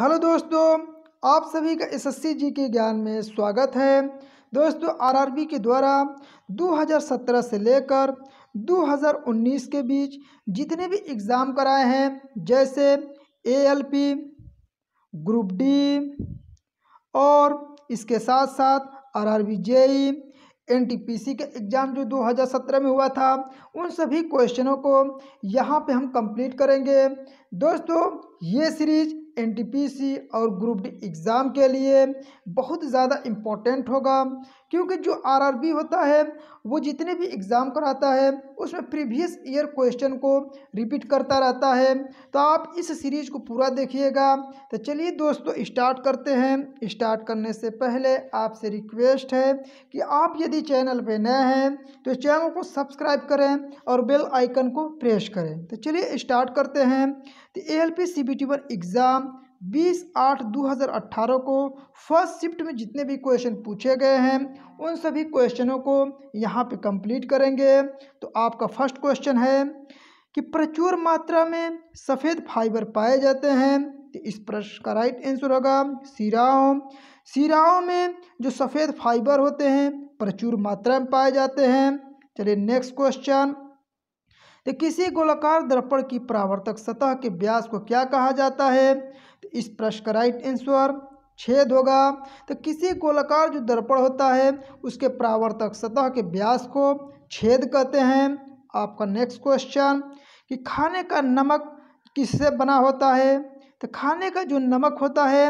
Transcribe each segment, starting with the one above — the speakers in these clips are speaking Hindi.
हेलो दोस्तों आप सभी का एसएससी जी के ज्ञान में स्वागत है दोस्तों आरआरबी के द्वारा 2017 से लेकर 2019 के बीच जितने भी एग्ज़ाम कराए हैं जैसे एएलपी ग्रुप डी और इसके साथ साथ आरआरबी जेई एनटीपीसी का एग्ज़ाम जो 2017 में हुआ था उन सभी क्वेश्चनों को यहाँ पे हम कंप्लीट करेंगे दोस्तों ये सीरीज़ एन और ग्रुप डी एग्ज़ाम के लिए बहुत ज़्यादा इम्पोर्टेंट होगा क्योंकि जो आरआरबी होता है वो जितने भी एग्ज़ाम कराता है उसमें प्रीवियस ईयर क्वेश्चन को रिपीट करता रहता है तो आप इस सीरीज़ को पूरा देखिएगा तो चलिए दोस्तों स्टार्ट करते हैं स्टार्ट करने से पहले आपसे रिक्वेस्ट है कि आप यदि चैनल पर नए हैं तो चैनल को सब्सक्राइब करें और बेल आइकन को प्रेस करें तो चलिए स्टार्ट करते हैं तो A L P C B T one exam बीस आठ दो हज़ार अट्ठारह को फर्स्ट शिफ्ट में जितने भी क्वेश्चन पूछे गए हैं उन सभी क्वेश्चनों को यहाँ पे कंप्लीट करेंगे तो आपका फर्स्ट क्वेश्चन है कि प्रचुर मात्रा में सफ़ेद फाइबर पाए जाते हैं तो इस प्रश्न का राइट आंसर होगा सिराओं सिराओं में जो सफ़ेद फाइबर होते हैं प्रचुर मात्रा में पाए जाते हैं चलिए नेक्स्ट क्वेश्चन तो किसी गोलाकार दर्पण की परावर्तक सतह के व्यास को क्या कहा जाता है इस प्रश्न का राइट आंसर छेद होगा तो किसी गोलाकार जो दर्पण होता है उसके प्रावर्तक सतह के व्यास को छेद कहते हैं आपका नेक्स्ट क्वेश्चन कि खाने का नमक किससे बना होता है तो खाने का जो नमक होता है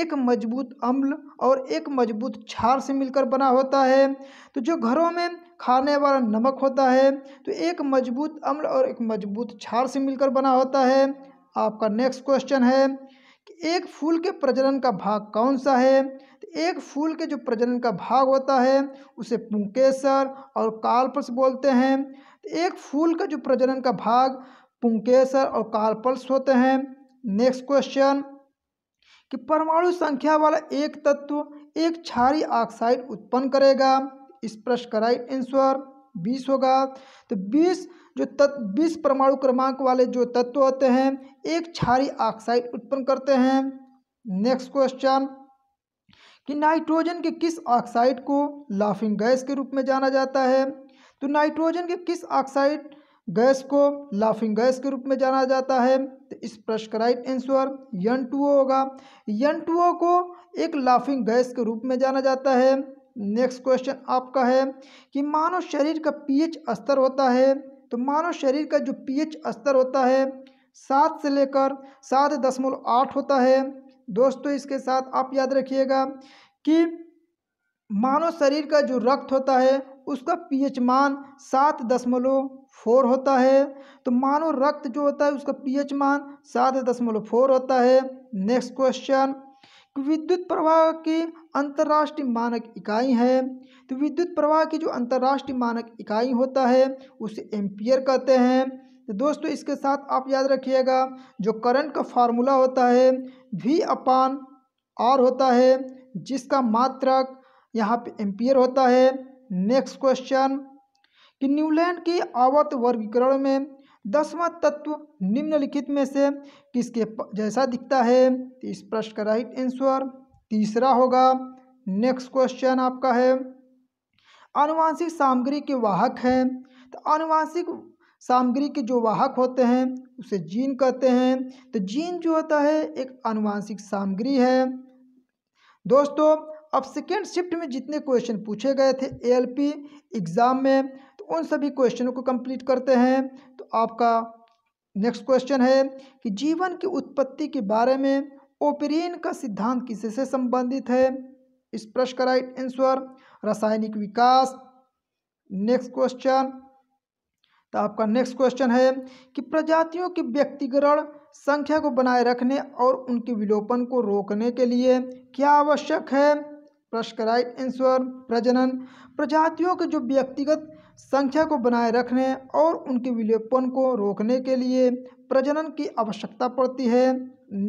एक मजबूत अम्ल और एक मजबूत क्षार से मिलकर बना होता है तो जो घरों में खाने वाला नमक होता है तो एक मजबूत अम्ल और एक मजबूत क्षार से मिलकर बना होता है आपका नेक्स्ट क्वेश्चन है एक फूल के प्रजनन का भाग कौन सा है तो एक फूल के जो प्रजनन का भाग होता है उसे पुंकेसर और कालपल्स बोलते हैं तो एक फूल का जो प्रजनन का भाग पुंकेसर और कालपल्स होते हैं नेक्स्ट क्वेश्चन कि परमाणु संख्या वाला एक तत्व एक क्षारी ऑक्साइड उत्पन्न करेगा इस प्रश्न का राइट आंसर बीस होगा तो बीस जो तत्व बीस परमाणु क्रमांक वाले जो तत्व होते हैं एक क्षारी ऑक्साइड उत्पन्न करते हैं नेक्स्ट क्वेश्चन कि नाइट्रोजन के किस ऑक्साइड को लाफिंग गैस के रूप में जाना जाता है तो नाइट्रोजन के किस ऑक्साइड गैस को लाफिंग गैस के रूप में जाना जाता है तो इस प्रश्न का राइट आंसर यन टू होगा यन टू को एक लाफिंग गैस के रूप में जाना जाता है नेक्स्ट क्वेश्चन आपका है कि मानव शरीर का पीएच स्तर होता है तो मानव शरीर का जो पीएच स्तर होता है सात से लेकर सात दशमलव आठ होता है दोस्तों इसके साथ आप याद रखिएगा कि मानव शरीर का जो रक्त होता है उसका पीएच मान सात दशमलव फोर होता है तो मानव रक्त जो होता है उसका पीएच मान सात दशमलव फोर होता है नेक्स्ट क्वेश्चन विद्युत प्रवाह की अंतर्राष्ट्रीय मानक इकाई है तो विद्युत प्रवाह की जो अंतर्राष्ट्रीय मानक इकाई होता है उसे एम्पियर कहते हैं तो दोस्तों इसके साथ आप याद रखिएगा जो करंट का फार्मूला होता है वी अपान आर होता है जिसका मात्रक यहाँ पे एम्पियर होता है नेक्स्ट क्वेश्चन कि न्यूलैंड के आवर्त वर्गीकरण में दसवां तत्व निम्नलिखित में से किसके जैसा दिखता है तो इस प्रश्न का राइट आंसर तीसरा होगा नेक्स्ट क्वेश्चन आपका है अनुवांशिक सामग्री के वाहक हैं तो अनुवांशिक सामग्री के जो वाहक होते हैं उसे जीन कहते हैं तो जीन जो होता है एक अनुवांशिक सामग्री है दोस्तों अब सेकेंड शिफ्ट में जितने क्वेश्चन पूछे गए थे ए एग्ज़ाम में तो उन सभी क्वेश्चनों को कंप्लीट करते हैं तो आपका नेक्स्ट क्वेश्चन है कि जीवन की उत्पत्ति के बारे में ओपेरिन का सिद्धांत किसे से संबंधित है इस प्रश्न का राइट आंसर रासायनिक विकास नेक्स्ट क्वेश्चन तो आपका नेक्स्ट क्वेश्चन है कि प्रजातियों के व्यक्तिकरण संख्या को बनाए रखने और उनके विलोपन को रोकने के लिए क्या आवश्यक है प्रस्कराइट इंश्योर प्रजनन प्रजातियों के जो व्यक्तिगत संख्या को बनाए रखने और उनके विलोपन को रोकने के लिए प्रजनन की आवश्यकता पड़ती है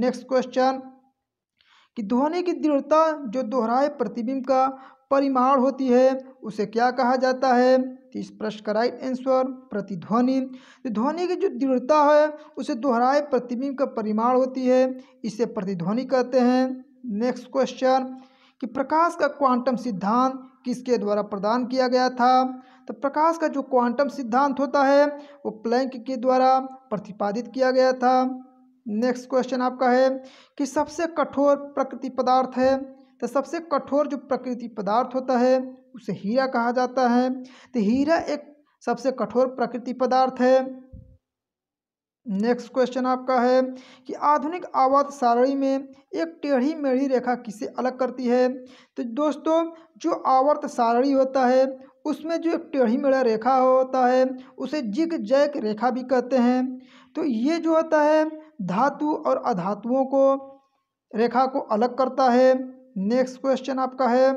नेक्स्ट क्वेश्चन कि ध्वनि की दृढ़ता जो दोहराए प्रतिबिंब का परिमाण होती है उसे क्या कहा जाता है तो इस प्रश्न का राइट आंसर प्रतिध्वनि तो ध्वनि की जो दृढ़ता है उसे दोहराए प्रतिबिंब का परिमाण होती है इसे प्रतिध्वनि कहते हैं नेक्स्ट क्वेश्चन कि प्रकाश का क्वांटम सिद्धांत किसके द्वारा प्रदान किया गया था तो प्रकाश का जो क्वांटम सिद्धांत होता है वो प्लैंक के द्वारा प्रतिपादित किया गया था नेक्स्ट क्वेश्चन आपका है कि सबसे कठोर प्रकृति पदार्थ है तो सबसे कठोर जो प्रकृति पदार्थ होता है उसे हीरा कहा जाता है तो हीरा एक सबसे कठोर प्रकृति पदार्थ है नेक्स्ट क्वेश्चन आपका है कि आधुनिक आवाद सारणी में एक टेढ़ी मेढ़ी रेखा किसे अलग करती है तो दोस्तों जो आवर्त सारणी होता है उसमें जो एक टेढ़ी मेढ़ा रेखा होता है उसे जिग जैक रेखा भी कहते हैं तो ये जो होता है धातु और अधातुओं को रेखा को अलग करता है नेक्स्ट क्वेश्चन आपका है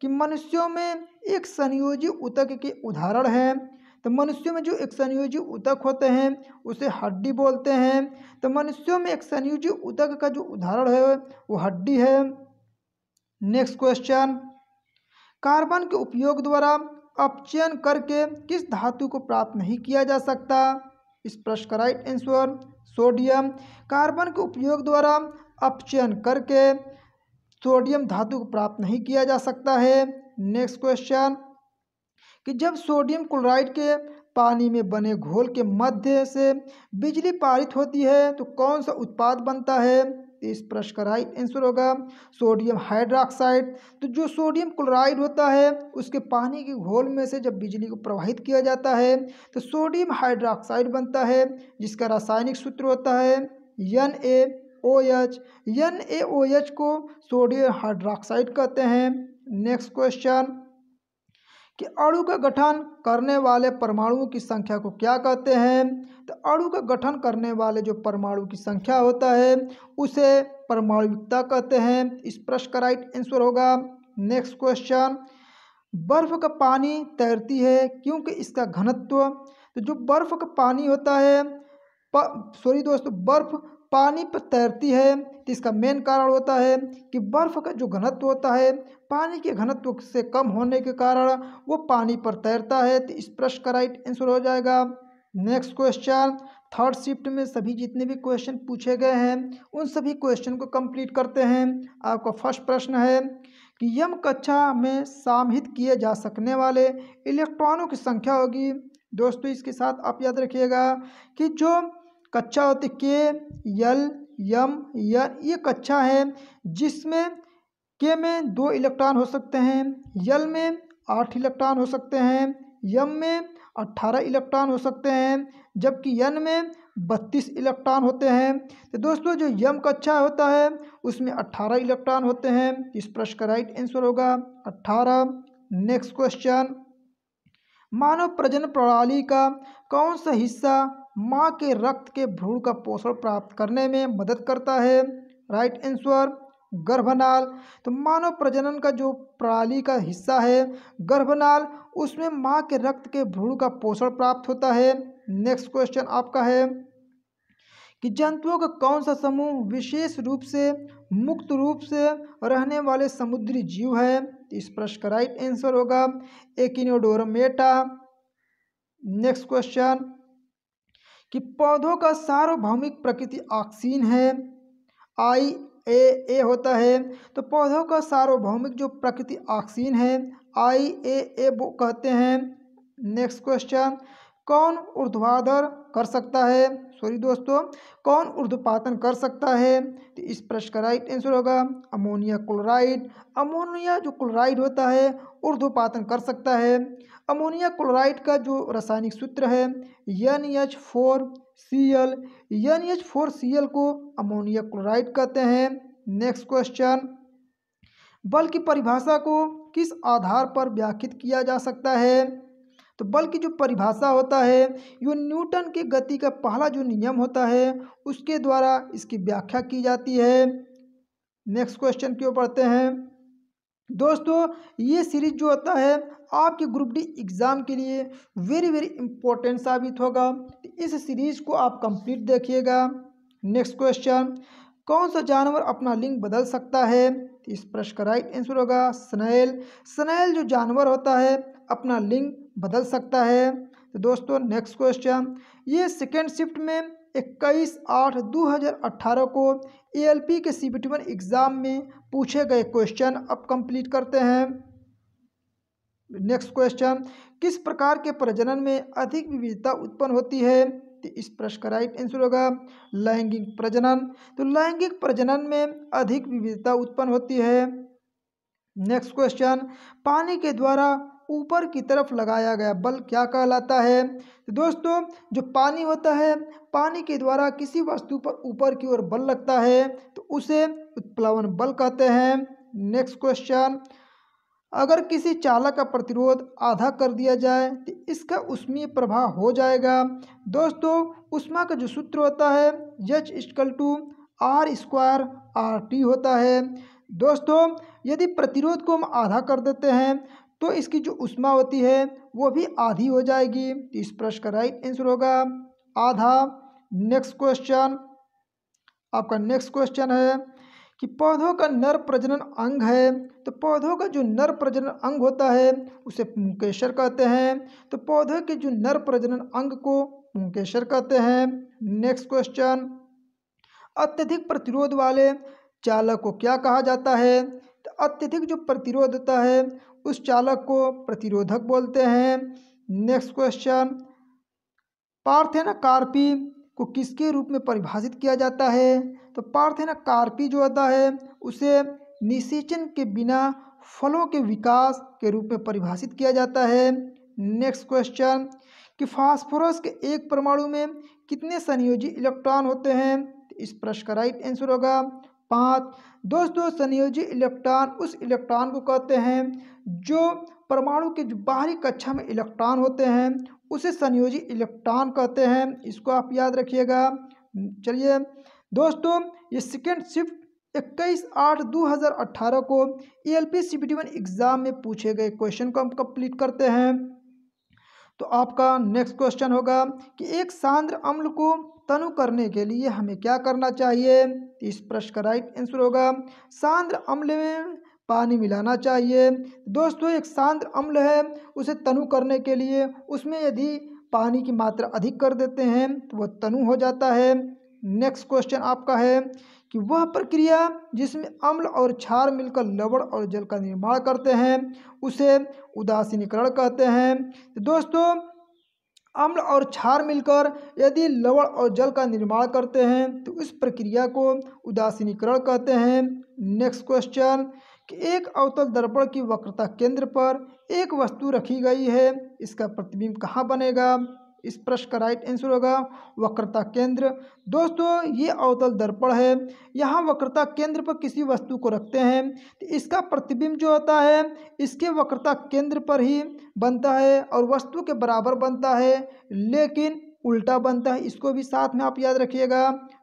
कि मनुष्यों में एक संयोजी उतक के उदाहरण हैं तो मनुष्यों में जो एक संयोजी उदक होते हैं उसे हड्डी बोलते हैं तो मनुष्यों में एक संयोजी उदक का जो उदाहरण है वो हड्डी है नेक्स्ट क्वेश्चन कार्बन के उपयोग द्वारा अपचयन करके किस धातु को प्राप्त नहीं किया जा सकता इस प्रश्न का राइट आंसर सोडियम कार्बन के उपयोग द्वारा अपचयन करके सोडियम धातु को प्राप्त नहीं किया जा सकता है नेक्स्ट क्वेश्चन कि जब सोडियम क्लोराइड के पानी में बने घोल के मध्य से बिजली पारित होती है तो कौन सा उत्पाद बनता है तो इस प्रश्न का राइट आंसर होगा सोडियम हाइड्रोक्साइड तो जो सोडियम क्लोराइड होता है उसके पानी के घोल में से जब बिजली को प्रवाहित किया जाता है तो सोडियम हाइड्रोक्साइड बनता है जिसका रासायनिक सूत्र होता है N A O H N A O H को सोडियम हाइड्रोक्साइड कहते हैं नेक्स्ट क्वेश्चन कि अणु का गठन करने वाले परमाणुओं की संख्या को क्या कहते हैं तो अणु का गठन करने वाले जो परमाणु की संख्या होता है उसे परमाणुता कहते हैं इस प्रश्न का राइट आंसर होगा नेक्स्ट क्वेश्चन बर्फ का पानी तैरती है क्योंकि इसका घनत्व तो जो बर्फ का पानी होता है सॉरी दोस्तों बर्फ पानी पर तैरती है तो इसका मेन कारण होता है कि बर्फ़ का जो घनत्व होता है पानी के घनत्व से कम होने के कारण वो पानी पर तैरता है तो इस प्रश्न का राइट आंसर हो जाएगा नेक्स्ट क्वेश्चन थर्ड शिफ्ट में सभी जितने भी क्वेश्चन पूछे गए हैं उन सभी क्वेश्चन को कंप्लीट करते हैं आपका फर्स्ट प्रश्न है कि यम कक्षा में सामहित किए जा सकने वाले इलेक्ट्रॉनों की संख्या होगी दोस्तों इसके साथ आप याद रखिएगा कि जो कक्षा होती के यल यम यन ये कक्षा है जिसमें के में दो इलेक्ट्रॉन हो सकते हैं यल में आठ इलेक्ट्रॉन हो सकते हैं यम में अट्ठारह इलेक्ट्रॉन हो सकते हैं जबकि यन में बत्तीस इलेक्ट्रॉन होते हैं तो दोस्तों जो यम कक्षा होता है उसमें अट्ठारह इलेक्ट्रॉन होते हैं इस प्रश्न का राइट आंसर होगा अट्ठारह नेक्स्ट क्वेश्चन मानव प्रजन प्रणाली का कौन सा हिस्सा माँ के रक्त के भ्रूण का पोषण प्राप्त करने में मदद करता है राइट आंसर गर्भनाल तो मानव प्रजनन का जो प्रणाली का हिस्सा है गर्भनाल उसमें माँ के रक्त के भ्रूण का पोषण प्राप्त होता है नेक्स्ट क्वेश्चन आपका है कि जंतुओं का कौन सा समूह विशेष रूप से मुक्त रूप से रहने वाले समुद्री जीव है तो इस प्रश्न का राइट आंसर होगा एकिनोडोरमेटा नेक्स्ट क्वेश्चन कि पौधों का सार्वभौमिक प्रकृति ऑक्सीन है आई ए ए होता है तो पौधों का सार्वभौमिक जो प्रकृति ऑक्सीन है आई ए ए वो कहते हैं नेक्स्ट क्वेश्चन कौन ऊर्ध्वाधर कर सकता है सॉरी दोस्तों कौन ऊर्ध्वपातन कर सकता है तो इस प्रश्न का राइट आंसर होगा अमोनिया क्लोराइड अमोनिया जो क्लोराइड होता है ऊर्ध्वपातन कर सकता है अमोनिया क्लोराइड का जो रासायनिक सूत्र है N H four C L N H four C L को अमोनिया क्लोराइड कहते हैं नेक्स्ट क्वेश्चन बल की परिभाषा को किस आधार पर व्याख्यात किया जा सकता है तो बल की जो परिभाषा होता है यो न्यूटन के गति का पहला जो नियम होता है उसके द्वारा इसकी व्याख्या की जाती है नेक्स्ट क्वेश्चन क्यों पढ़ते हैं दोस्तों ये सीरीज जो होता है आपके ग्रुप डी एग्ज़ाम के लिए वेरी वेरी इंपॉर्टेंट साबित होगा इस सीरीज को आप कंप्लीट देखिएगा नेक्स्ट क्वेश्चन कौन सा जानवर अपना लिंग बदल सकता है इस प्रश्न का राइट आंसर होगा स्नैल स्नैल जो जानवर होता है अपना लिंग बदल सकता है तो दोस्तों नेक्स्ट क्वेश्चन ये सेकेंड शिफ्ट में इक्कीस आठ दो हज़ार अट्ठारह को ए के सी बी एग्ज़ाम में पूछे गए क्वेश्चन अब कंप्लीट करते हैं नेक्स्ट क्वेश्चन किस प्रकार के प्रजनन में अधिक विविधता उत्पन्न होती है तो इस प्रश्न का राइट आंसर होगा लैंगिक प्रजनन तो लैंगिक प्रजनन में अधिक विविधता उत्पन्न होती है नेक्स्ट क्वेश्चन पानी के द्वारा ऊपर की तरफ लगाया गया बल क्या कहलाता है तो दोस्तों जो पानी होता है पानी के द्वारा किसी वस्तु पर ऊपर की ओर बल लगता है तो उसे उत्प्लवन बल कहते हैं नेक्स्ट क्वेश्चन अगर किसी चालक का प्रतिरोध आधा कर दिया जाए तो इसका उष्मीय प्रभाव हो जाएगा दोस्तों उष्मा का जो सूत्र होता है H equal to R square R T होता है दोस्तों यदि प्रतिरोध को हम आधा कर देते हैं तो इसकी जो उष्मा होती है वो भी आधी हो जाएगी तो इस प्रश्न का राइट आंसर होगा आधा नेक्स्ट क्वेश्चन आपका नेक्स्ट क्वेश्चन है कि पौधों का नर प्रजनन अंग है तो पौधों का जो नर प्रजनन अंग होता है उसे पुंकेश्वर कहते हैं तो पौधों के जो नर प्रजनन अंग को पुंकेश्वर कहते हैं नेक्स्ट क्वेश्चन अत्यधिक प्रतिरोध वाले चालक को क्या कहा जाता है तो अत्यधिक जो प्रतिरोध होता है उस चालक को प्रतिरोधक बोलते हैं नेक्स्ट क्वेश्चन कार्पी को किसके रूप में परिभाषित किया जाता है तो कार्पी जो होता है उसे निषेचन के बिना फलों के विकास के रूप में परिभाषित किया जाता है नेक्स्ट क्वेश्चन कि फास्फोरस के एक परमाणु में कितने संयोजी इलेक्ट्रॉन होते हैं तो इस प्रश्न का राइट आंसर होगा पाँच दोस्तों संयोजी इलेक्ट्रॉन उस इलेक्ट्रॉन को कहते हैं जो परमाणु के जो बाहरी कक्षा में इलेक्ट्रॉन होते हैं उसे संयोजी इलेक्ट्रॉन कहते हैं इसको आप याद रखिएगा चलिए दोस्तों ये सेकेंड शिफ्ट इक्कीस आठ दो हज़ार अट्ठारह को A L P C B T one exam में पूछे गए क्वेश्चन को हम कंप्लीट करते हैं तो आपका नेक्स्ट क्वेश्चन होगा कि एक सांद्र अम्ल को तनु करने के लिए हमें क्या करना चाहिए इस प्रश्न का राइट आंसर होगा सांद्र अम्ल में पानी मिलाना चाहिए दोस्तों एक सांद्र अम्ल है उसे तनु करने के लिए उसमें यदि पानी की मात्रा अधिक कर देते हैं तो वह तनु हो जाता है नेक्स्ट क्वेश्चन आपका है कि वह प्रक्रिया जिसमें अम्ल और क्षार मिलकर लवण और जल का निर्माण करते हैं उसे उदासीनीकरण कहते हैं तो दोस्तों अम्ल और क्षार मिलकर यदि लवण और जल का निर्माण करते हैं तो इस प्रक्रिया को उदासीनीकरण कहते हैं नेक्स्ट क्वेश्चन कि एक अवतल दर्पण की वक्रता केंद्र पर एक वस्तु रखी गई है इसका प्रतिबिंब कहाँ बनेगा इस प्रश्न का राइट आंसर होगा वक्रता केंद्र दोस्तों ये अवतल दर्पण है यहाँ वक्रता केंद्र पर किसी वस्तु को रखते हैं तो इसका प्रतिबिंब जो होता है इसके वक्रता केंद्र पर ही बनता है और वस्तु के बराबर बनता है लेकिन उल्टा बनता है इसको भी साथ में आप याद रखिएगा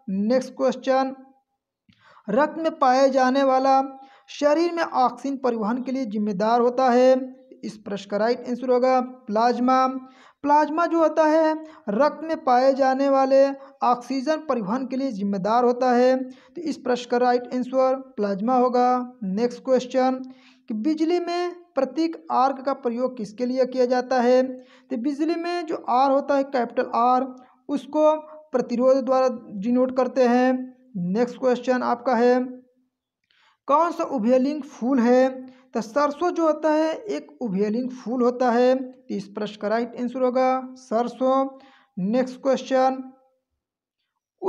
नेक्स्ट क्वेश्चन रक्त में पाए जाने वाला शरीर में ऑक्सीजन परिवहन के लिए जिम्मेदार होता है इस प्रश्न आंसर होगा प्लाज्मा प्लाज्मा जो होता है रक्त में पाए जाने वाले ऑक्सीजन परिवहन के लिए जिम्मेदार होता है तो इस प्रश्न का राइट आंसर प्लाज्मा होगा नेक्स्ट क्वेश्चन कि बिजली में प्रतीक आर्क का प्रयोग किसके लिए किया जाता है तो बिजली में जो आर होता है कैपिटल आर उसको प्रतिरोध द्वारा डिनोट करते हैं नेक्स्ट क्वेश्चन आपका है कौन सा उभयलिंग फूल है तो सरसों जो होता है एक उभेलिंग फूल होता है तो इस प्रश्न का राइट आंसर होगा सरसों नेक्स्ट क्वेश्चन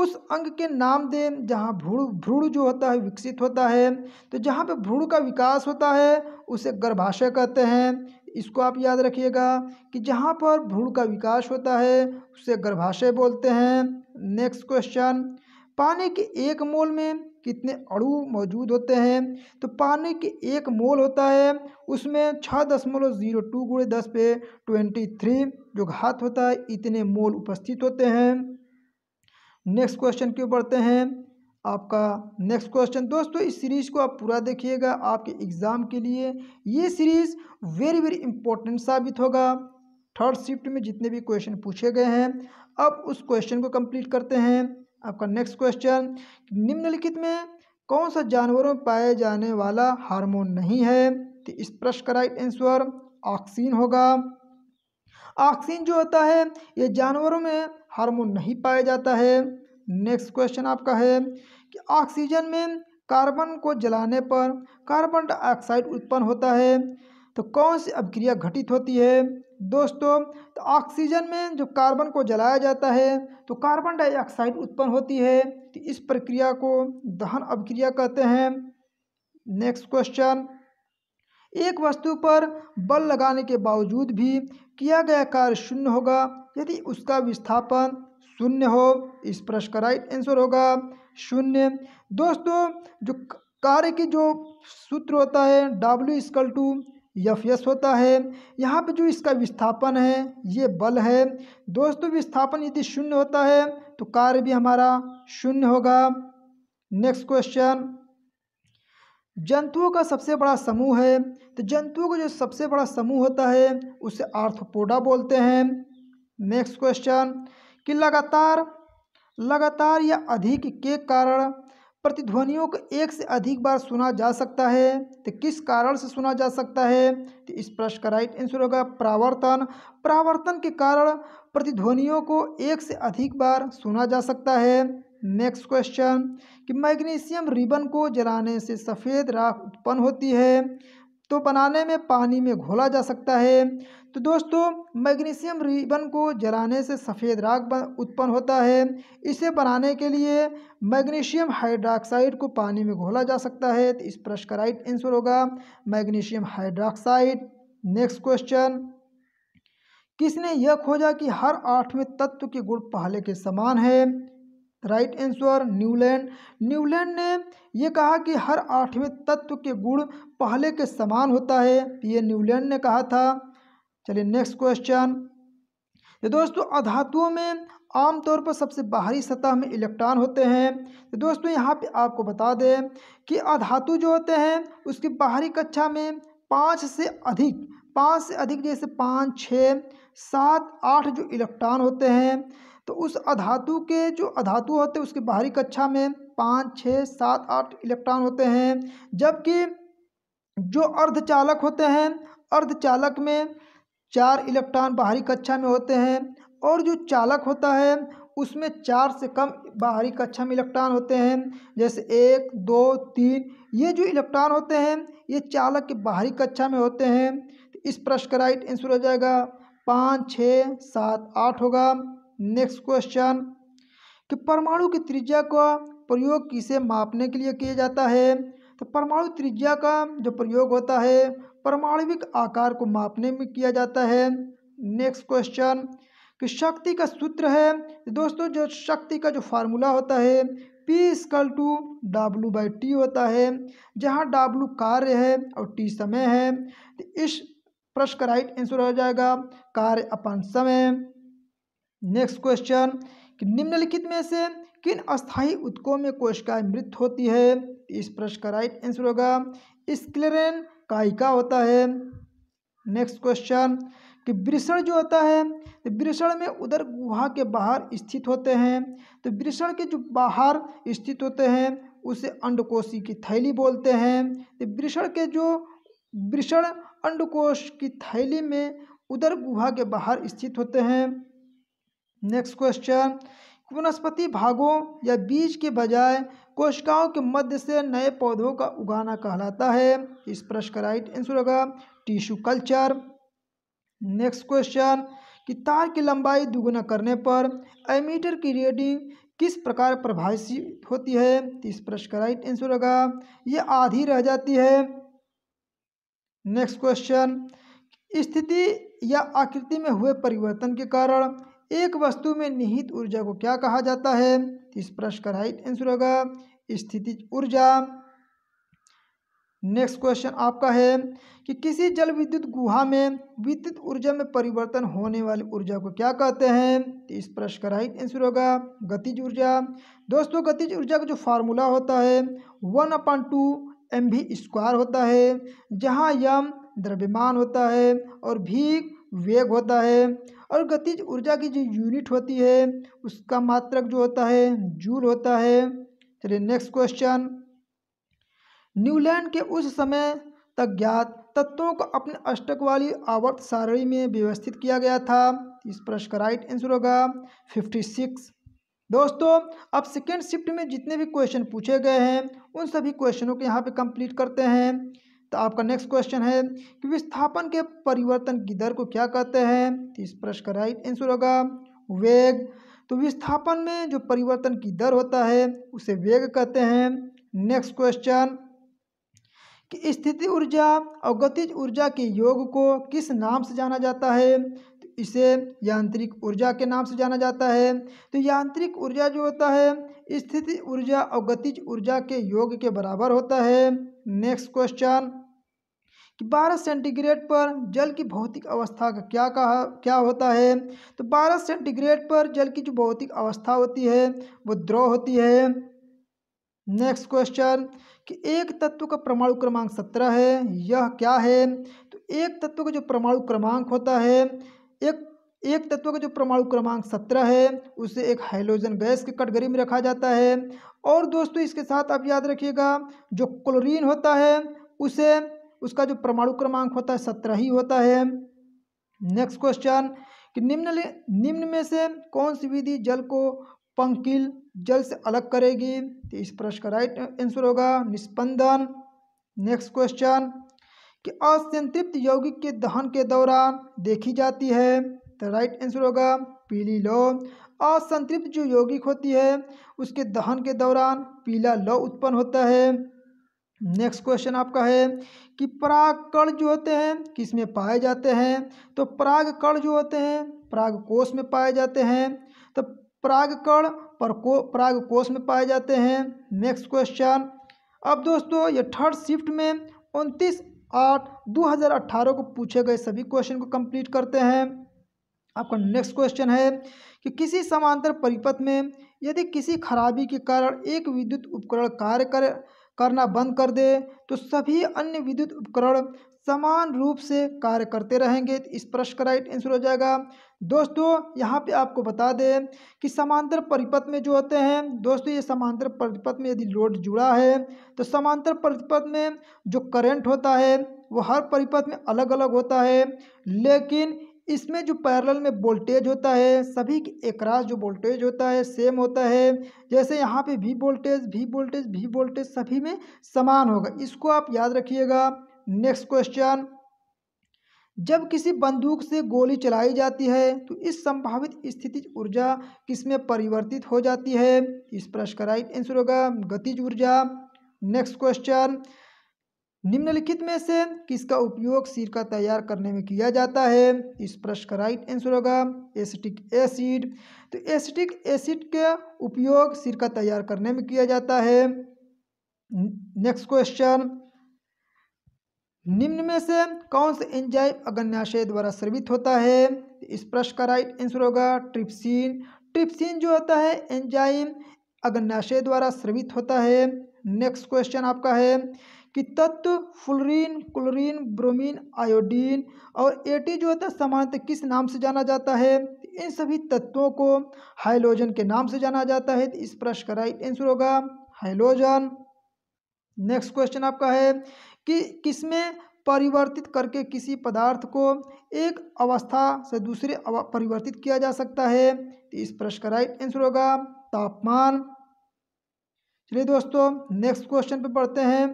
उस अंग के नाम दें जहाँ भ्रूण भ्रूण जो होता है विकसित होता है तो जहाँ पे भ्रूण का विकास होता है उसे गर्भाशय कहते हैं इसको आप याद रखिएगा कि जहाँ पर भ्रूण का विकास होता है उसे गर्भाशय बोलते हैं नेक्स्ट क्वेश्चन पानी के एक मोल में कितने अणु मौजूद होते हैं तो पानी के एक मोल होता है उसमें छः दशमलव ज़ीरो टू गुड़े दस पे ट्वेंटी थ्री जो घात होता है इतने मोल उपस्थित होते हैं नेक्स्ट क्वेश्चन क्यों बढ़ते हैं आपका नेक्स्ट क्वेश्चन दोस्तों इस सीरीज़ को आप पूरा देखिएगा आपके एग्ज़ाम के लिए ये सीरीज़ वेरी वेरी इंपॉर्टेंट साबित होगा थर्ड शिफ्ट में जितने भी क्वेश्चन पूछे गए हैं अब उस क्वेश्चन को कंप्लीट करते हैं आपका नेक्स्ट क्वेश्चन निम्नलिखित में कौन सा जानवरों में पाए जाने वाला हार्मोन नहीं है तो इस प्रश्न का राइट आंसर ऑक्सीन होगा ऑक्सीन जो होता है ये जानवरों में हार्मोन नहीं पाया जाता है नेक्स्ट क्वेश्चन आपका है कि ऑक्सीजन में कार्बन को जलाने पर कार्बन डाइऑक्साइड उत्पन्न होता है तो कौन सी अभिक्रिया घटित होती है दोस्तों तो ऑक्सीजन में जो कार्बन को जलाया जाता है तो कार्बन डाइऑक्साइड उत्पन्न होती है तो इस प्रक्रिया को दहन अभिक्रिया कहते हैं नेक्स्ट क्वेश्चन एक वस्तु पर बल लगाने के बावजूद भी किया गया कार्य शून्य होगा यदि उसका विस्थापन शून्य हो इस प्रश्न का राइट आंसर होगा शून्य दोस्तों जो कार्य की जो सूत्र होता है W equal to F S होता है यहाँ पे जो इसका विस्थापन है ये बल है दोस्तों विस्थापन यदि शून्य होता है तो कार्य भी हमारा शून्य होगा नेक्स्ट क्वेश्चन जंतुओं का सबसे बड़ा समूह है तो जंतुओं का जो सबसे बड़ा समूह होता है उसे आर्थोपोडा बोलते हैं नेक्स्ट क्वेश्चन कि लगातार लगातार या अधिक के कारण प्रतिध्वनियों को एक से अधिक बार सुना जा सकता है तो किस कारण से सुना जा सकता है तो इस प्रश्न का राइट आंसर होगा प्रावर्तन प्रावर्तन के कारण प्रतिध्वनियों को एक से अधिक बार सुना जा सकता है नेक्स्ट क्वेश्चन कि मैग्नीशियम रिबन को जलाने से सफ़ेद राख उत्पन्न होती है तो बनाने में पानी में घोला जा सकता है तो दोस्तों मैग्नीशियम रिबन को जलाने से सफ़ेद राग उत्पन्न होता है इसे बनाने के लिए मैग्नीशियम हाइड्रॉक्साइड को पानी में घोला जा सकता है तो इस प्रश्न का राइट आंसर होगा मैग्नीशियम हाइड्रॉक्साइड नेक्स्ट क्वेश्चन किसने यह खोजा कि हर आठवें तत्व के गुण पहले के समान है राइट आंसर न्यूलैंड न्यूलैंड ने यह कहा कि हर आठवें तत्व के गुण पहले के समान होता है तो ये न्यूलैंड ने कहा था चलिए नेक्स्ट क्वेश्चन तो दोस्तों अधातुओं में आमतौर पर सबसे बाहरी सतह में इलेक्ट्रॉन होते हैं तो दोस्तों यहाँ पे आपको बता दें कि अधातु जो होते हैं उसकी बाहरी कक्षा में पाँच से अधिक पाँच से अधिक जैसे पाँच छः सात आठ जो इलेक्ट्रॉन होते हैं तो उस अधातु के जो अधातु होते हैं उसके बाहरी कक्षा में पाँच छः सात आठ इलेक्ट्रॉन होते हैं जबकि जो अर्धचालक होते हैं अर्धचालक में चार इलेक्ट्रॉन बाहरी कक्षा में होते हैं और जो चालक होता है उसमें चार से कम बाहरी कक्षा में इलेक्ट्रॉन होते हैं जैसे एक दो तीन ये जो इलेक्ट्रॉन होते हैं ये चालक के बाहरी कक्षा में होते हैं इस प्रश्न का राइट आंसर हो जाएगा पाँच छः सात आठ होगा नेक्स्ट क्वेश्चन कि परमाणु की त्रिज्या का प्रयोग किसे मापने के लिए किया जाता है तो परमाणु त्रिज्या का जो प्रयोग होता है परमाणुविक आकार को मापने में किया जाता है नेक्स्ट क्वेश्चन कि शक्ति का सूत्र है दोस्तों जो शक्ति का जो फार्मूला होता है P equal to W by T होता है जहाँ डब्लू कार्य है और टी समय है तो इस प्रश्न का राइट आंसर हो जाएगा कार्य अपन समय नेक्स्ट क्वेश्चन कि निम्नलिखित में से किन अस्थायी उत्कों में कोशिकाएं मृत होती है इस प्रश्न का राइट आंसर होगा स्क्लेरन कायिका होता है नेक्स्ट क्वेश्चन कि वृषण जो होता है तो वृषण में उधर गुहा के बाहर स्थित होते हैं तो वृषण के जो बाहर स्थित होते हैं उसे अंडकोशी की थैली बोलते हैं तो वृषण के जो वृषण अंडकोश की थैली में उधर गुहा के बाहर स्थित होते हैं नेक्स्ट क्वेश्चन वनस्पति भागों या बीज के बजाय कोशिकाओं के मध्य से नए पौधों का उगाना कहलाता है इस प्रश्न का राइट आंसर होगा टिश्यू कल्चर नेक्स्ट क्वेश्चन कि तार की लंबाई दुगुना करने पर एमीटर की रीडिंग किस प्रकार प्रभावित होती है इस प्रश्न का राइट आंसर होगा ये आधी रह जाती है नेक्स्ट क्वेश्चन स्थिति या आकृति में हुए परिवर्तन के कारण एक वस्तु में निहित ऊर्जा को क्या कहा जाता है इस प्रश्न का राइट आंसर होगा स्थिति ऊर्जा नेक्स्ट क्वेश्चन आपका है कि किसी जल विद्युत गुहा में विद्युत ऊर्जा में परिवर्तन होने वाली ऊर्जा को क्या कहते हैं तो इस प्रश्न का राइट आंसर होगा गतिज ऊर्जा दोस्तों गतिज ऊर्जा का जो फार्मूला होता है one upon two M V square होता है जहाँ यम द्रव्यमान होता है और भी वेग होता है और गतिज ऊर्जा की जो यूनिट होती है उसका मात्रक जो होता है जूल होता है चलिए नेक्स्ट क्वेश्चन न्यूलैंड के उस समय तक ज्ञात तत्वों को अपने अष्टक वाली आवर्त सारणी में व्यवस्थित किया गया था इस प्रश्न का राइट आंसर होगा फिफ्टी सिक्स दोस्तों अब सेकेंड शिफ्ट में जितने भी क्वेश्चन पूछे गए हैं उन सभी क्वेश्चनों को यहाँ पे कंप्लीट करते हैं तो आपका नेक्स्ट क्वेश्चन है कि विस्थापन के परिवर्तन की दर को क्या कहते हैं तो इस प्रश्न का राइट आंसर होगा वेग तो विस्थापन में जो परिवर्तन की दर होता है उसे वेग कहते हैं नेक्स्ट क्वेश्चन कि स्थिति ऊर्जा और गतिज ऊर्जा के योग को किस नाम से जाना जाता है तो इसे यांत्रिक ऊर्जा के नाम से जाना जाता है तो यांत्रिक ऊर्जा जो होता है स्थिति ऊर्जा और गतिज ऊर्जा के योग के बराबर होता है नेक्स्ट क्वेश्चन कि 12 सेंटीग्रेड पर जल की भौतिक अवस्था का क्या कहा क्या होता है तो 12 सेंटीग्रेड पर जल की जो भौतिक अवस्था होती है वो द्रव होती है नेक्स्ट क्वेश्चन कि एक तत्व का परमाणु क्रमांक सत्रह है यह क्या है तो एक तत्व का जो परमाणु क्रमांक होता है एक एक तत्व का जो परमाणु क्रमांक सत्रह है उसे एक हाइड्रोजन गैस के कटगरी में रखा जाता है और दोस्तों इसके साथ आप याद रखिएगा जो क्लोरीन होता है उसे उसका जो परमाणु क्रमांक होता है सत्रह ही होता है नेक्स्ट क्वेश्चन कि निम्न निम्न में से कौन सी विधि जल को पंकिल जल से अलग करेगी तो इस प्रश्न का राइट आंसर होगा निष्पंदन नेक्स्ट क्वेश्चन कि असंतृप्त यौगिक के दहन के दौरान देखी जाती है तो राइट आंसर होगा पीली लौ असंतृप्त जो यौगिक होती है उसके दहन के दौरान पीला लौ उत्पन्न होता है नेक्स्ट क्वेश्चन आपका है कि पराग कण जो होते हैं किस में पाए जाते हैं तो पराग कण जो होते हैं पराग कोष में पाए जाते हैं तो पराग कण पर को पराग कोष में पाए जाते हैं नेक्स्ट क्वेश्चन अब दोस्तों ये थर्ड शिफ्ट में उनतीस आठ 2018 को पूछे गए सभी क्वेश्चन को कंप्लीट करते हैं आपका नेक्स्ट क्वेश्चन है कि किसी समांतर परिपथ में यदि किसी खराबी के कारण एक विद्युत उपकरण कार्य कर करना बंद कर दे तो सभी अन्य विद्युत उपकरण समान रूप से कार्य करते रहेंगे तो इस प्रश्न का राइट आंसर हो जाएगा दोस्तों यहाँ पे आपको बता दें कि समांतर परिपथ में जो होते हैं दोस्तों ये समांतर परिपथ में यदि लोड जुड़ा है तो समांतर परिपथ में जो करंट होता है वो हर परिपथ में अलग अलग होता है लेकिन इसमें जो पैरेलल में वोल्टेज होता है सभी के एकरास जो वोल्टेज होता है सेम होता है जैसे यहाँ पे भी वोल्टेज भी वोल्टेज भी वोल्टेज सभी में समान होगा इसको आप याद रखिएगा नेक्स्ट क्वेश्चन जब किसी बंदूक से गोली चलाई जाती है तो इस संभावित स्थिति ऊर्जा किस में परिवर्तित हो जाती है इस प्रश्न का राइट आंसर होगा गतिज ऊर्जा नेक्स्ट क्वेश्चन निम्नलिखित में से किसका उपयोग सिरका तैयार करने में किया जाता है इस प्रश्न का राइट आंसर होगा एसिटिक एसिड तो एसिटिक एसिड का उपयोग सिरका तैयार करने में किया जाता है नेक्स्ट क्वेश्चन निम्न में से कौन सा एंजाइम अगन्याशय द्वारा स्रवित होता है इस प्रश्न का राइट आंसर होगा ट्रिप्सिन ट्रिप्सिन जो होता है एंजाइम अगन्याशय द्वारा स्रवित होता है नेक्स्ट क्वेश्चन आपका है कि तत्व फुलरीन क्लोरीन ब्रोमीन आयोडीन और एटी जो होता है सामान्यतः किस नाम से जाना जाता है तो इन सभी तत्वों को हाइलोजन के नाम से जाना जाता है तो इस प्रश्न का राइट आंसर होगा हाइलोजन नेक्स्ट क्वेश्चन आपका है कि किसमें परिवर्तित करके किसी पदार्थ को एक अवस्था से दूसरे परिवर्तित किया जा सकता है तो इस प्रश्न का राइट आंसर होगा तापमान चलिए दोस्तों नेक्स्ट क्वेश्चन पे पढ़ते हैं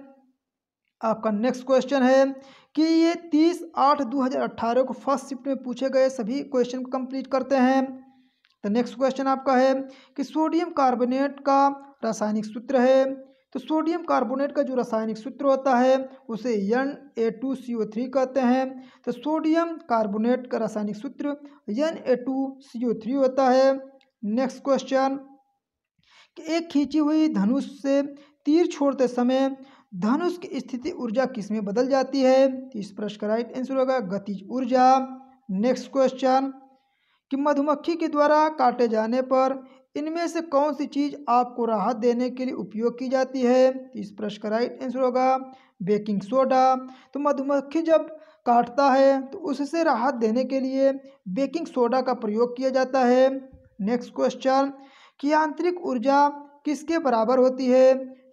आपका नेक्स्ट क्वेश्चन है कि ये तीस आठ दो हज़ार अट्ठारह को फर्स्ट शिफ्ट में पूछे गए सभी क्वेश्चन को कंप्लीट करते हैं तो नेक्स्ट क्वेश्चन आपका है कि सोडियम कार्बोनेट का रासायनिक सूत्र है तो सोडियम कार्बोनेट का जो रासायनिक सूत्र होता है उसे N A two C O three कहते हैं तो सोडियम कार्बोनेट का रासायनिक सूत्र N A two C O three होता है नेक्स्ट क्वेश्चन कि एक खींची हुई धनुष से तीर छोड़ते समय धनुष की स्थिति ऊर्जा किसमें बदल जाती है तो इस प्रश्न का राइट आंसर होगा गतिज ऊर्जा नेक्स्ट क्वेश्चन कि मधुमक्खी के द्वारा काटे जाने पर इनमें से कौन सी चीज़ आपको राहत देने के लिए उपयोग की जाती है तो इस प्रश्न का राइट आंसर होगा बेकिंग सोडा तो मधुमक्खी जब काटता है तो उससे राहत देने के लिए बेकिंग सोडा का प्रयोग किया जाता है नेक्स्ट क्वेश्चन कि आंतरिक ऊर्जा किसके बराबर होती है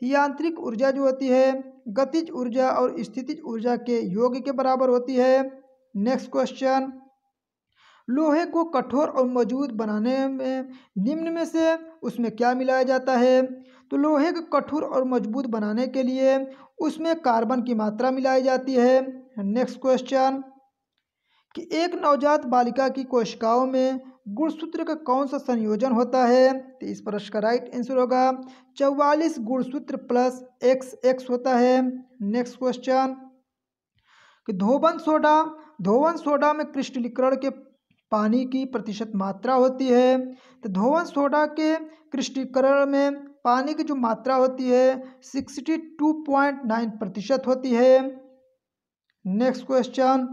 यांत्रिक ऊर्जा जो होती है गतिज ऊर्जा और स्थितिज ऊर्जा के योग के बराबर होती है नेक्स्ट क्वेश्चन लोहे को कठोर और मजबूत बनाने में निम्न में से उसमें क्या मिलाया जाता है तो लोहे को कठोर और मजबूत बनाने के लिए उसमें कार्बन की मात्रा मिलाई जाती है नेक्स्ट क्वेश्चन कि एक नवजात बालिका की कोशिकाओं में गुणसूत्र का कौन सा संयोजन होता है तो इस प्रश्न का राइट आंसर होगा चौवालीस गुणसूत्र प्लस एक्स एक्स होता है नेक्स्ट क्वेश्चन कि धोवन सोडा धोवन सोडा में क्रिस्टलीकरण के पानी की प्रतिशत मात्रा होती है तो धोवन सोडा के क्रिस्टलीकरण में पानी की जो मात्रा होती है सिक्सटी टू पॉइंट नाइन प्रतिशत होती है नेक्स्ट क्वेश्चन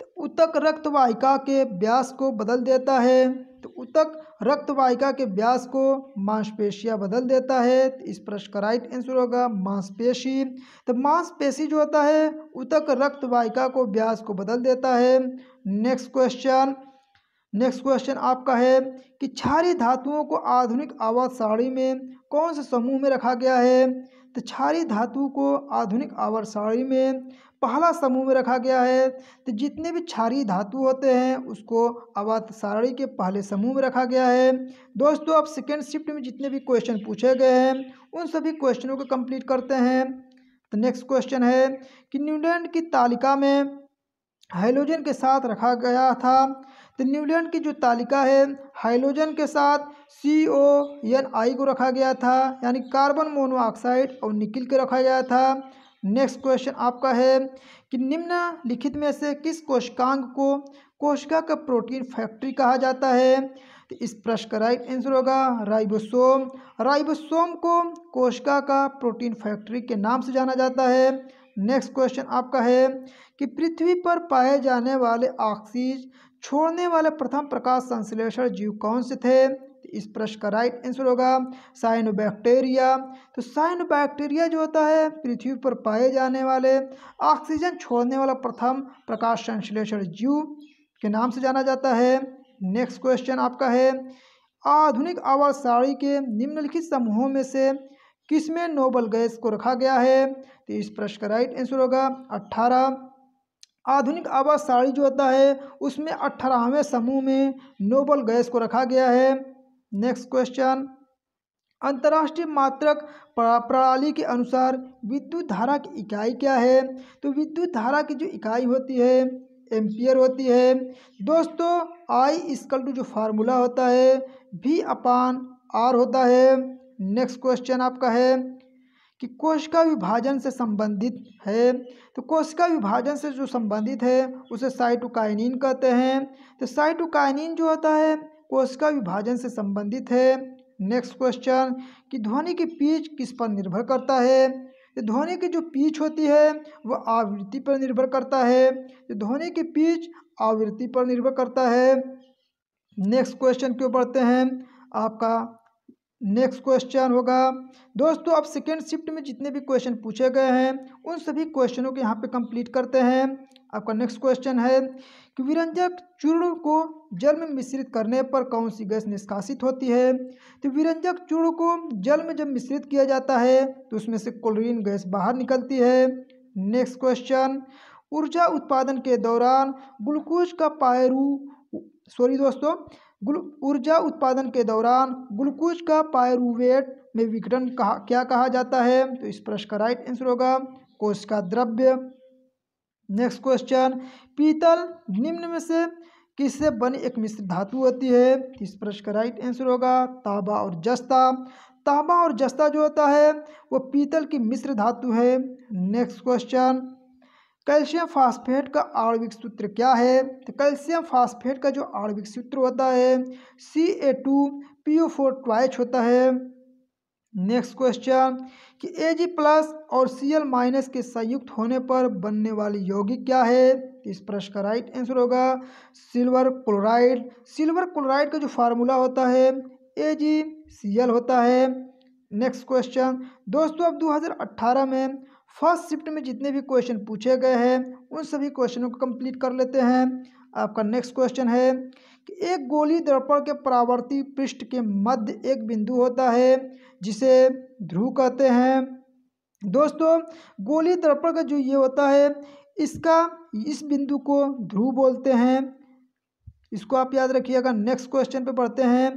तो उतक रक्तवाहिका के व्यास को बदल देता है तो उतक रक्तवाहिका के व्यास को मांसपेशियां बदल देता है तो इस प्रश्न का राइट आंसर होगा मांसपेशी तो मांसपेशी जो होता है उतक रक्तवाहिका को व्यास को बदल देता है नेक्स्ट क्वेश्चन नेक्स्ट क्वेश्चन आपका है कि क्षारी धातुओं को आधुनिक आवाज साड़ी में कौन से समूह में रखा गया है तो क्षारी धातु को आधुनिक आवर साड़ी में पहला समूह में रखा गया है तो जितने भी क्षारीय धातु होते हैं उसको अवात सारणी के पहले समूह में रखा गया है दोस्तों अब सेकेंड शिफ्ट में जितने भी क्वेश्चन पूछे गए हैं उन सभी क्वेश्चनों को कंप्लीट करते हैं तो नेक्स्ट क्वेश्चन है कि न्यूलैंड की तालिका में हाइलोजन के साथ रखा गया था तो न्यूलैंड की जो तालिका है हाइलोजन के साथ सी ओ एन आई को रखा गया था यानी कार्बन मोनोऑक्साइड और निकिल के रखा गया था नेक्स्ट क्वेश्चन आपका है कि निम्नलिखित में से किस कोशिकांग को कोशिका का प्रोटीन फैक्ट्री कहा जाता है तो इस प्रश्न का राइट आंसर होगा राइबोसोम राइबोसोम को कोशिका का प्रोटीन फैक्ट्री के नाम से जाना जाता है नेक्स्ट क्वेश्चन आपका है कि पृथ्वी पर पाए जाने वाले ऑक्सीज छोड़ने वाले प्रथम प्रकाश संश्लेषण जीव कौन से थे इस का राइट आंसर होगा साइनोबैक्टीरिया तो साइनोबैक्टीरिया जो होता है पृथ्वी पर पाए जाने वाले ऑक्सीजन छोड़ने वाला प्रथम प्रकाश संश्लेषण जीव के नाम से जाना जाता है नेक्स्ट क्वेश्चन आपका है आधुनिक आवास साड़ी के निम्नलिखित समूहों में से किसमें नोबल गैस को रखा गया है तो इस प्रश्न का राइट आंसर होगा अट्ठारह आधुनिक आवास साड़ी जो होता है उसमें अट्ठारहवें समूह में नोबल गैस को रखा गया है नेक्स्ट क्वेश्चन अंतर्राष्ट्रीय मात्रक प्रणाली के अनुसार विद्युत धारा की इकाई क्या है तो विद्युत धारा की जो इकाई होती है एम्पियर होती है दोस्तों आई इसकल टू जो फार्मूला होता है वी अपान आर होता है नेक्स्ट क्वेश्चन आपका है कि कोशिका विभाजन से संबंधित है तो कोशिका विभाजन से जो संबंधित है उसे साइटोकाइनिन कहते हैं तो साइटोकाइनिन जो होता है कोशिका विभाजन से संबंधित है नेक्स्ट क्वेश्चन कि ध्वनि की पीच किस पर निर्भर करता है तो ध्वनि की जो पीच होती है वह आवृत्ति पर निर्भर करता है तो ध्वनि की पीच आवृत्ति पर निर्भर करता है नेक्स्ट क्वेश्चन क्यों पढ़ते हैं आपका नेक्स्ट क्वेश्चन होगा दोस्तों अब सेकेंड शिफ्ट में जितने भी क्वेश्चन पूछे गए हैं उन सभी क्वेश्चनों को यहाँ पे कंप्लीट करते हैं आपका नेक्स्ट क्वेश्चन है कि विरंजक चूर्ण को जल में मिश्रित करने पर कौन सी गैस निष्कासित होती है तो विरंजक चूर्ण को जल में जब मिश्रित किया जाता है तो उसमें से क्लोरीन गैस बाहर निकलती है नेक्स्ट क्वेश्चन ऊर्जा उत्पादन के दौरान ग्लूकोज का पायरू सॉरी दोस्तों ऊर्जा उत्पादन के दौरान ग्लूकोज का पायरूवेट में विघटन कहा क्या कहा जाता है तो इस प्रश्न का राइट आंसर होगा कोश का द्रव्य नेक्स्ट क्वेश्चन पीतल निम्न में से किससे बनी एक मिश्र धातु होती है इस प्रश्न का राइट आंसर होगा तांबा और जस्ता ताबा और जस्ता जो होता है वो पीतल की मिश्र धातु है नेक्स्ट क्वेश्चन कैल्शियम फास्फेट का आणविक सूत्र क्या है तो कैल्शियम फास्फेट का जो आणविक सूत्र होता है C A two P O four twice होता है नेक्स्ट क्वेश्चन कि ए जी प्लस और सी एल माइनस के संयुक्त होने पर बनने वाली यौगिक क्या है इस प्रश्न का राइट आंसर होगा सिल्वर क्लोराइड सिल्वर क्लोराइड का जो फार्मूला होता है ए जी सी एल होता है नेक्स्ट क्वेश्चन दोस्तों अब 2018 में फर्स्ट शिफ्ट में जितने भी क्वेश्चन पूछे गए हैं उन सभी क्वेश्चनों को कंप्लीट कर लेते हैं आपका नेक्स्ट क्वेश्चन है एक गोली दर्पण के परावर्ती पृष्ठ के मध्य एक बिंदु होता है जिसे ध्रुव कहते हैं दोस्तों गोली दर्पण का जो ये होता है इसका इस बिंदु को ध्रुव बोलते हैं इसको आप याद रखिएगा नेक्स्ट क्वेश्चन पे पढ़ते हैं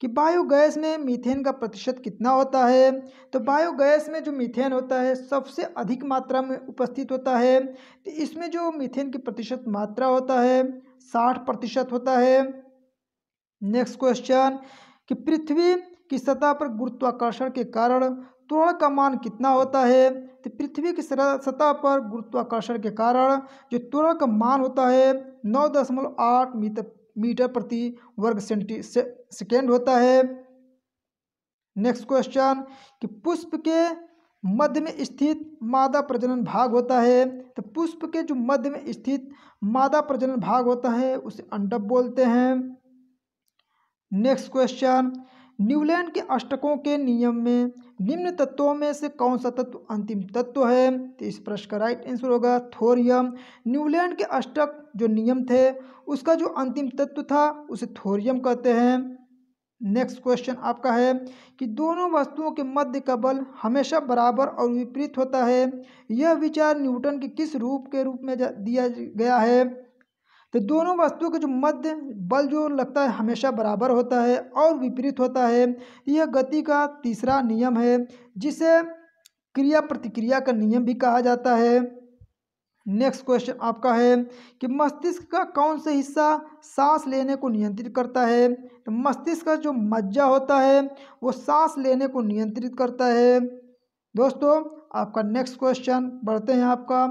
कि बायोगैस में मीथेन का प्रतिशत कितना होता है तो बायोगैस में जो मीथेन होता है सबसे अधिक मात्रा में उपस्थित होता है तो इसमें जो मीथेन की प्रतिशत मात्रा होता है साठ प्रतिशत होता है नेक्स्ट क्वेश्चन कि पृथ्वी की सतह पर गुरुत्वाकर्षण के कारण त्वरण का मान कितना होता है तो पृथ्वी की सतह पर गुरुत्वाकर्षण के कारण जो त्वरण का मान होता है नौ दशमलव आठ मीटर मीटर प्रति वर्ग सेंटी से, सेकेंड होता है नेक्स्ट क्वेश्चन कि पुष्प के मध्य में स्थित मादा प्रजनन भाग होता है तो पुष्प के जो मध्य में स्थित मादा प्रजनन भाग होता है उसे अंडप बोलते हैं नेक्स्ट क्वेश्चन न्यूलैंड के अष्टकों के नियम में निम्न तत्वों में से कौन सा तत्व अंतिम तत्व है तो इस प्रश्न का राइट आंसर होगा थोरियम न्यूलैंड के अष्टक जो नियम थे उसका जो अंतिम तत्व था उसे थोरियम कहते हैं नेक्स्ट क्वेश्चन आपका है कि दोनों वस्तुओं के मध्य का बल हमेशा बराबर और विपरीत होता है यह विचार न्यूटन के किस रूप के रूप में दिया गया है तो दोनों वस्तुओं के जो मध्य बल जो लगता है हमेशा बराबर होता है और विपरीत होता है यह गति का तीसरा नियम है जिसे क्रिया प्रतिक्रिया का नियम भी कहा जाता है नेक्स्ट क्वेश्चन आपका है कि मस्तिष्क का कौन सा हिस्सा सांस लेने को नियंत्रित करता है तो मस्तिष्क का जो मज्जा होता है वो सांस लेने को नियंत्रित करता है दोस्तों आपका नेक्स्ट क्वेश्चन बढ़ते हैं आपका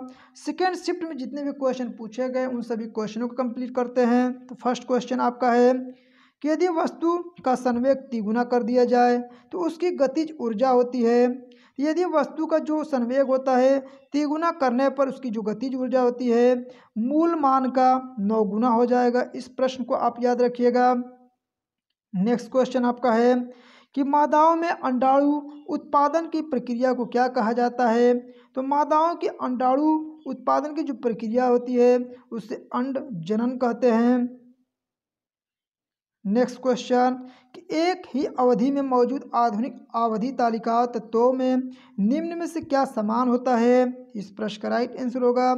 सेकेंड शिफ्ट में जितने भी क्वेश्चन पूछे गए उन सभी क्वेश्चनों को कंप्लीट करते हैं तो फर्स्ट क्वेश्चन आपका है कि यदि वस्तु का संवेग तिगुना कर दिया जाए तो उसकी गतिज ऊर्जा होती है यदि वस्तु का जो संवेग होता है तिगुना करने पर उसकी जो गतिज ऊर्जा होती है मूल मान का नौ गुना हो जाएगा इस प्रश्न को आप याद रखिएगा नेक्स्ट क्वेश्चन आपका है कि मादाओं में अंडाणु उत्पादन की प्रक्रिया को क्या कहा जाता है तो मादाओं की अंडाणु उत्पादन की जो प्रक्रिया होती है उसे अंड जनन कहते हैं नेक्स्ट क्वेश्चन कि एक ही अवधि में मौजूद आधुनिक अवधि तालिका तत्वों में निम्न में से क्या समान होता है इस प्रश्न का राइट आंसर होगा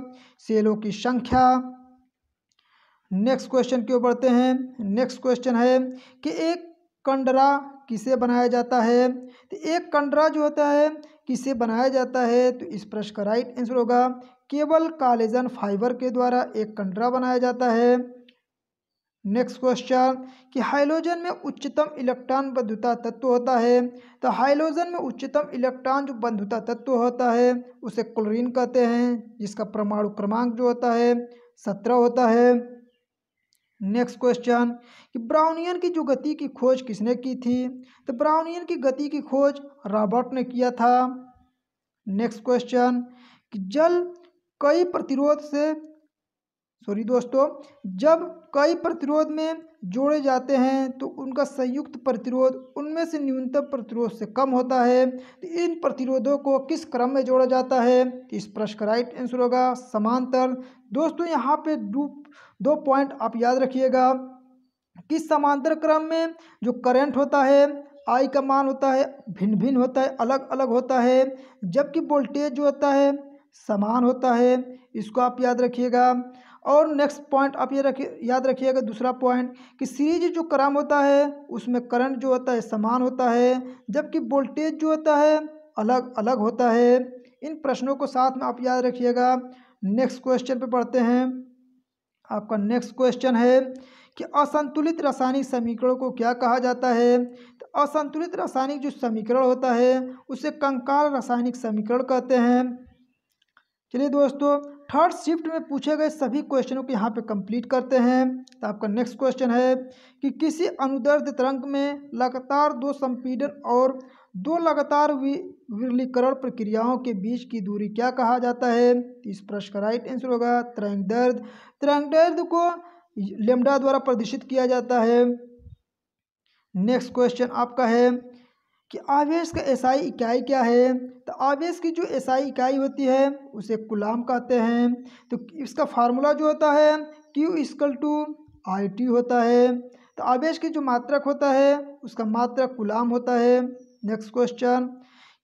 सेलों की संख्या नेक्स्ट क्वेश्चन क्यों बढ़ते हैं नेक्स्ट क्वेश्चन है कि एक कंडरा किसे बनाया जाता है तो एक कंडरा जो होता है किसे बनाया जाता है तो इस प्रश्न का राइट आंसर होगा केवल कालेजन फाइबर के द्वारा एक कंडरा बनाया जाता है नेक्स्ट क्वेश्चन कि हाइलोजन में उच्चतम इलेक्ट्रॉन बंधुता तत्व होता है तो हाइलोजन में उच्चतम इलेक्ट्रॉन जो बंधुता तत्व होता है उसे क्लोरीन कहते हैं जिसका परमाणु क्रमांक जो होता है सत्रह होता है नेक्स्ट क्वेश्चन कि ब्राउनियन की जो गति की खोज किसने की थी तो ब्राउनियन की गति की खोज रॉबर्ट ने किया था नेक्स्ट क्वेश्चन कि जल कई प्रतिरोध से सॉरी दोस्तों जब कई प्रतिरोध में जोड़े जाते हैं तो उनका संयुक्त प्रतिरोध उनमें से न्यूनतम प्रतिरोध से कम होता है तो इन प्रतिरोधों को किस क्रम में जोड़ा जाता है तो इस प्रश्न का राइट आंसर होगा समांतर दोस्तों यहाँ पे दो दो पॉइंट आप याद रखिएगा कि समांतर क्रम में जो करंट होता है आई का मान होता है भिन्न भिन्न होता है अलग अलग होता है जबकि वोल्टेज जो होता है समान होता है इसको आप याद रखिएगा और नेक्स्ट पॉइंट आप ये रखिए याद रखिएगा दूसरा पॉइंट कि सीरीज जो क्रम होता है उसमें करंट जो होता है समान होता है जबकि वोल्टेज जो होता है अलग अलग होता है इन प्रश्नों को साथ में आप याद रखिएगा नेक्स्ट क्वेश्चन पे पढ़ते हैं आपका नेक्स्ट क्वेश्चन है कि असंतुलित रासायनिक समीकरणों को क्या कहा जाता है तो असंतुलित रासायनिक जो समीकरण होता है उसे कंकाल रासायनिक समीकरण कहते हैं चलिए दोस्तों थर्ड शिफ्ट में पूछे गए सभी क्वेश्चनों को यहाँ पे कंप्लीट करते हैं तो आपका नेक्स्ट क्वेश्चन है कि किसी अनुदर्द तरंग में लगातार दो संपीडन और दो लगातार विरलीकरण प्रक्रियाओं के बीच की दूरी क्या कहा जाता है तो इस प्रश्न का राइट आंसर होगा तरंग दर्द तरंग दर्द को लेमडा द्वारा प्रदर्शित किया जाता है नेक्स्ट क्वेश्चन आपका है कि आवेश का एसआई इकाई क्या है तो आवेश की जो एसआई इकाई होती है उसे कुलाम कहते हैं तो इसका फार्मूला जो होता है Q equal to I T होता है तो आवेश की जो मात्रक होता है उसका मात्रक कुलाम होता है नेक्स्ट क्वेश्चन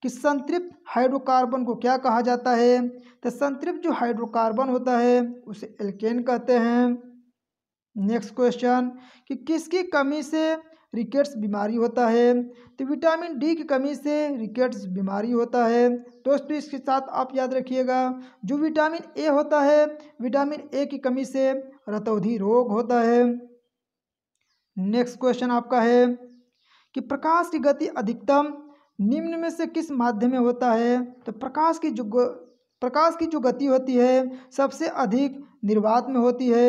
कि संतृप्त हाइड्रोकार्बन को क्या कहा जाता है तो संतृप्त जो हाइड्रोकार्बन होता है उसे एल्केन कहते हैं नेक्स्ट क्वेश्चन कि किसकी कमी से रिकेट्स बीमारी होता है तो विटामिन डी की कमी से रिकेट्स बीमारी होता है दोस्तों तो इसके साथ आप याद रखिएगा जो विटामिन ए होता है विटामिन ए की कमी से रतौधी रोग होता है नेक्स्ट क्वेश्चन आपका है कि प्रकाश की गति अधिकतम निम्न में से किस माध्यम में होता है तो प्रकाश की जो प्रकाश की जो गति होती है सबसे अधिक निर्वात में होती है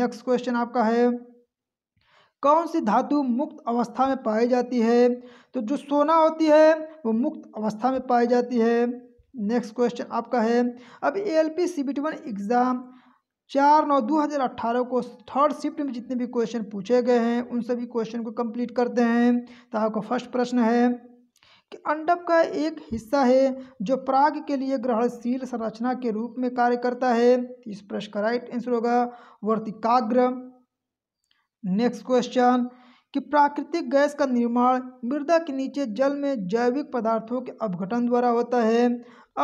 नेक्स्ट क्वेश्चन आपका है कौन सी धातु मुक्त अवस्था में पाई जाती है तो जो सोना होती है वो मुक्त अवस्था में पाई जाती है नेक्स्ट क्वेश्चन आपका है अब A L P C B T one exam चार नौ दो हज़ार अट्ठारह को थर्ड शिफ्ट में जितने भी क्वेश्चन पूछे गए हैं उन सभी क्वेश्चन को कंप्लीट करते हैं तो आपका फर्स्ट प्रश्न है कि अंडप का एक हिस्सा है जो प्राग के लिए ग्रहणशील संरचना के रूप में कार्य करता है इस प्रश्न का राइट आंसर होगा वर्तिकाग्र नेक्स्ट क्वेश्चन कि प्राकृतिक गैस का निर्माण मृदा के नीचे जल में जैविक पदार्थों के अपघटन द्वारा होता है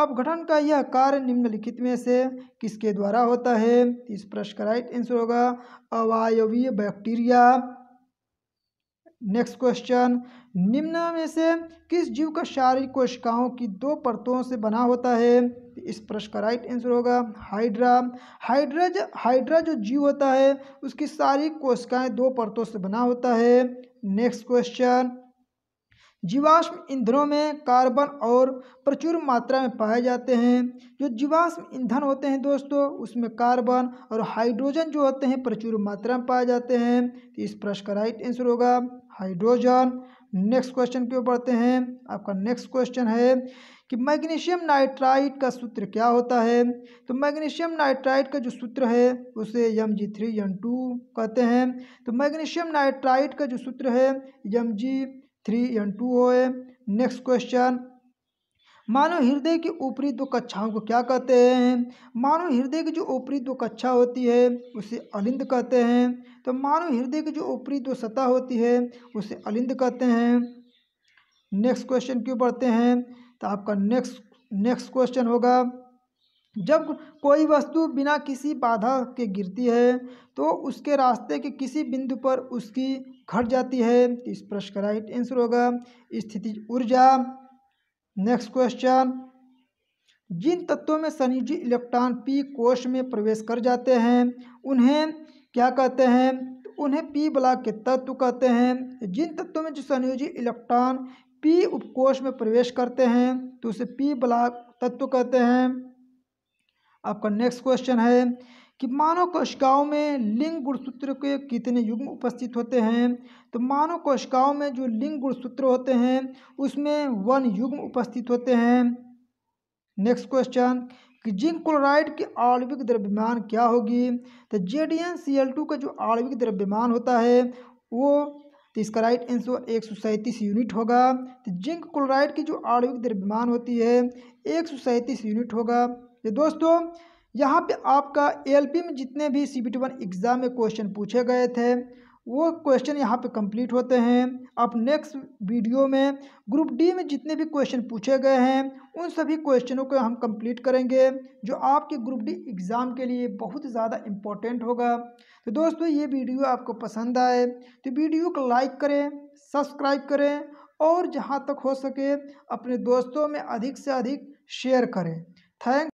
अपघटन का यह कार्य निम्नलिखित में से किसके द्वारा होता है इस प्रश्न का राइट आंसर होगा अवायवीय बैक्टीरिया नेक्स्ट क्वेश्चन निम्न में से किस जीव का शारीरिक कोशिकाओं की दो परतों से बना होता है तो इस प्रश्न का राइट आंसर होगा हाइड्रा हाइड्रा जो हाइड्रा जो जीव होता है उसकी सारी कोशिकाएं दो परतों से बना होता है नेक्स्ट क्वेश्चन जीवाश्म ईंधनों में कार्बन और प्रचुर मात्रा में पाए जाते हैं जो जीवाश्म ईंधन होते हैं दोस्तों उसमें कार्बन और हाइड्रोजन जो होते हैं प्रचुर मात्रा में पाए जाते हैं तो इस प्रश्न का राइट आंसर होगा हाइड्रोजन नेक्स्ट क्वेश्चन क्यों पढ़ते बढ़ते हैं आपका नेक्स्ट क्वेश्चन है कि मैग्नीशियम नाइट्राइट का सूत्र क्या होता है तो मैग्नीशियम नाइट्राइट का जो सूत्र है उसे M G three N two कहते हैं तो मैग्नीशियम नाइट्राइट का जो सूत्र है M G three N two हो नेक्स्ट क्वेश्चन मानव हृदय की ऊपरी दो कक्षाओं को क्या कहते हैं मानव हृदय की जो ऊपरी दो कक्षा होती है उसे अलिंद कहते हैं तो मानव हृदय की जो ऊपरी दो सतह होती है उसे अलिंद कहते हैं नेक्स्ट क्वेश्चन क्यों पढ़ते हैं तो आपका नेक्स्ट नेक्स्ट क्वेश्चन होगा जब कोई वस्तु बिना किसी बाधा के गिरती है तो उसके रास्ते के किसी बिंदु पर उसकी घट जाती है तो इस प्रश्न का राइट आंसर होगा स्थिति ऊर्जा नेक्स्ट क्वेश्चन जिन तत्वों में संयोजी इलेक्ट्रॉन पी कोश में प्रवेश कर जाते हैं उन्हें क्या कहते हैं उन्हें पी ब्लॉक के तत्व कहते हैं जिन तत्वों में जो संयोजी इलेक्ट्रॉन पी उपकोष में प्रवेश करते हैं तो उसे पी ब्लॉक तत्व कहते हैं आपका नेक्स्ट क्वेश्चन है कि मानव कोशिकाओं में लिंग गुणसूत्र के कितने युग्म उपस्थित होते हैं तो मानव कोशिकाओं में जो लिंग गुणसूत्र होते हैं उसमें वन युग्म उपस्थित होते हैं नेक्स्ट क्वेश्चन कि जिंक क्लोराइड की आणविक द्रव्यमान क्या होगी तो D N C L two का जो आणविक द्रव्यमान होता है वो तो इसका राइट आंसर एक सौ सैंतीस यूनिट होगा तो जिंक क्लोराइड की जो आणविक द्रव्यमान होती है एक सौ सैंतीस यूनिट होगा ये तो दोस्तों यहाँ पे आपका एलपी में जितने भी सी बी एग्ज़ाम में क्वेश्चन पूछे गए थे वो क्वेश्चन यहाँ पे कंप्लीट होते हैं आप नेक्स्ट वीडियो में ग्रुप डी में जितने भी क्वेश्चन पूछे गए हैं उन सभी क्वेश्चनों को हम कंप्लीट करेंगे जो आपके ग्रुप डी एग्ज़ाम के लिए बहुत ज़्यादा इम्पोर्टेंट होगा तो दोस्तों ये वीडियो आपको पसंद आए तो वीडियो को लाइक करें सब्सक्राइब करें और जहाँ तक हो सके अपने दोस्तों में अधिक से अधिक शेयर करें थैंक